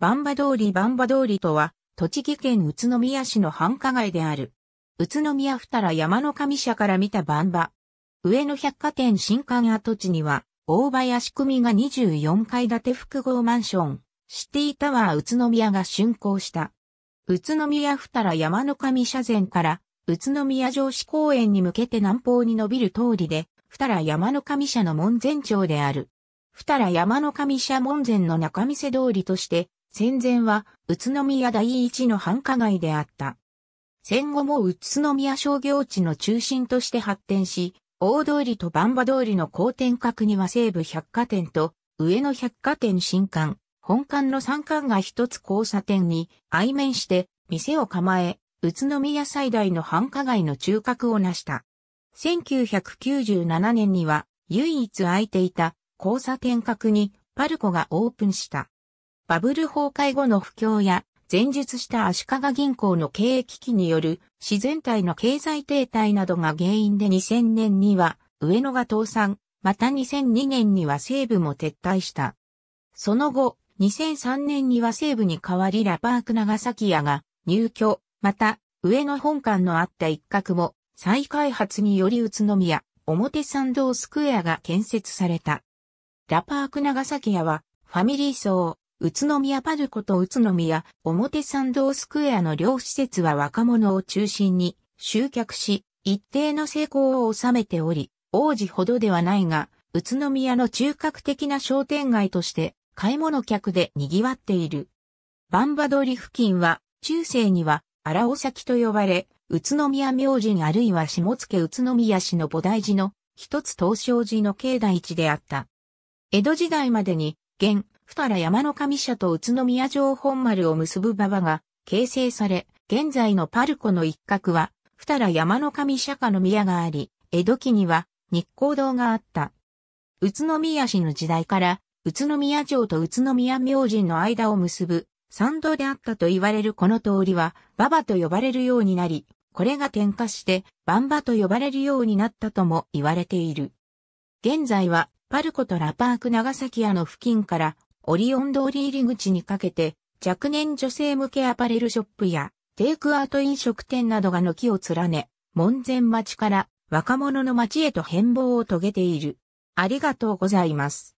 バンバ通りバンバ通りとは、栃木県宇都宮市の繁華街である。宇都宮二ら山の上社から見たバンバ。上野百貨店新館跡地には、大林組が24階建て複合マンション、シティタワー宇都宮が竣工した。宇都宮二ら山の上社前から、宇都宮城市公園に向けて南方に伸びる通りで、二ら山の上社の門前町である。二ら山の上社門前の中見世通りとして、戦前は宇都宮第一の繁華街であった。戦後も宇都宮商業地の中心として発展し、大通りと万場通りの高天角には西武百貨店と上野百貨店新館、本館の三館が一つ交差点に相面して店を構え、宇都宮最大の繁華街の中核を成した。1997年には唯一空いていた交差点角にパルコがオープンした。バブル崩壊後の不況や、前述した足利銀行の経営危機による自然体の経済停滞などが原因で2000年には上野が倒産、また2002年には西部も撤退した。その後、2003年には西部に代わりラパーク長崎屋が入居、また上野本館のあった一角も再開発により宇都宮、表参道スクエアが建設された。ラパーク長崎屋はファミリー層、宇都宮パルコと宇都宮表参道スクエアの両施設は若者を中心に集客し、一定の成功を収めており、王子ほどではないが、宇都宮の中核的な商店街として買い物客で賑わっている。バンバ通り付近は、中世には荒尾崎と呼ばれ、宇都宮明神あるいは下野宇都宮市の菩提寺の一つ東照寺の境内地であった。江戸時代までに、現、二良山の神社と宇都宮城本丸を結ぶ馬場が形成され、現在のパルコの一角は、二良山の神社下の宮があり、江戸期には日光堂があった。宇都宮市の時代から、宇都宮城と宇都宮明神の間を結ぶ参道であったと言われるこの通りは、馬場と呼ばれるようになり、これが点火して、バンバと呼ばれるようになったとも言われている。現在は、パルコとラパーク長崎屋の付近からオリオン通り入り口にかけて、若年女性向けアパレルショップや、テイクアウト飲食店などが軒を連ね、門前町から若者の町へと変貌を遂げている。ありがとうございます。